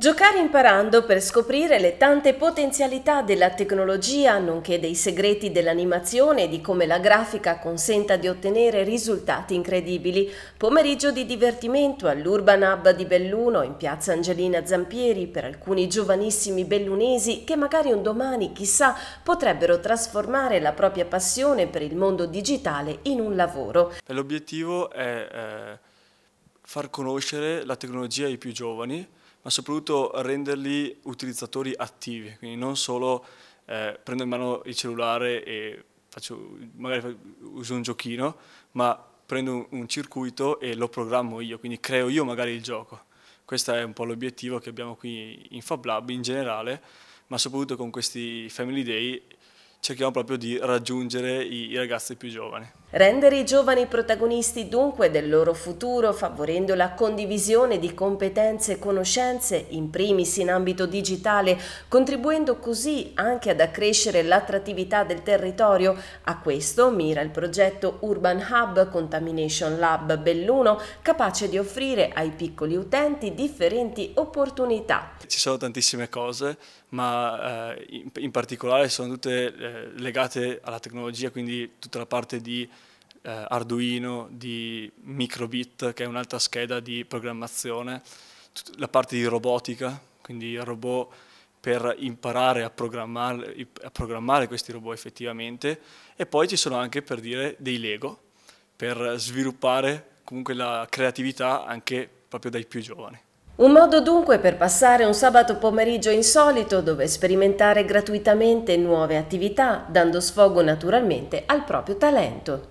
Giocare imparando per scoprire le tante potenzialità della tecnologia, nonché dei segreti dell'animazione e di come la grafica consenta di ottenere risultati incredibili. Pomeriggio di divertimento all'Urban Hub di Belluno, in piazza Angelina Zampieri, per alcuni giovanissimi bellunesi che magari un domani, chissà, potrebbero trasformare la propria passione per il mondo digitale in un lavoro. Eh, l'obiettivo è eh, far conoscere la tecnologia ai più giovani ma soprattutto renderli utilizzatori attivi, quindi non solo eh, prendo in mano il cellulare e faccio, magari uso un giochino, ma prendo un, circuito e lo programmo io, quindi creo io magari il gioco. Questo è un po' l'obiettivo che abbiamo qui in Fab Lab in generale, ma soprattutto con questi Family Day cerchiamo proprio di raggiungere i, i ragazzi più giovani. Rendere i giovani protagonisti dunque del loro futuro favorendo la condivisione di competenze e conoscenze, in primis in ambito digitale, contribuendo così anche ad accrescere l'attrattività del territorio. A questo mira il progetto Urban Hub Contamination Lab Belluno, capace di offrire ai piccoli utenti differenti opportunità. Ci sono tantissime cose, ma eh, in particolare sono tutte eh, eh, legate alla tecnologia, quindi tutta la parte di eh, Arduino, di Microbit, che è un'altra scheda di programmazione, la parte di robotica, quindi robot per imparare a programmare, a programmare questi robot effettivamente, e poi ci sono anche, per dire, dei Lego, per sviluppare comunque la creatività anche proprio dai più giovani. Un modo dunque per passare un sabato pomeriggio insolito dove sperimentare gratuitamente nuove attività, dando sfogo naturalmente al proprio talento.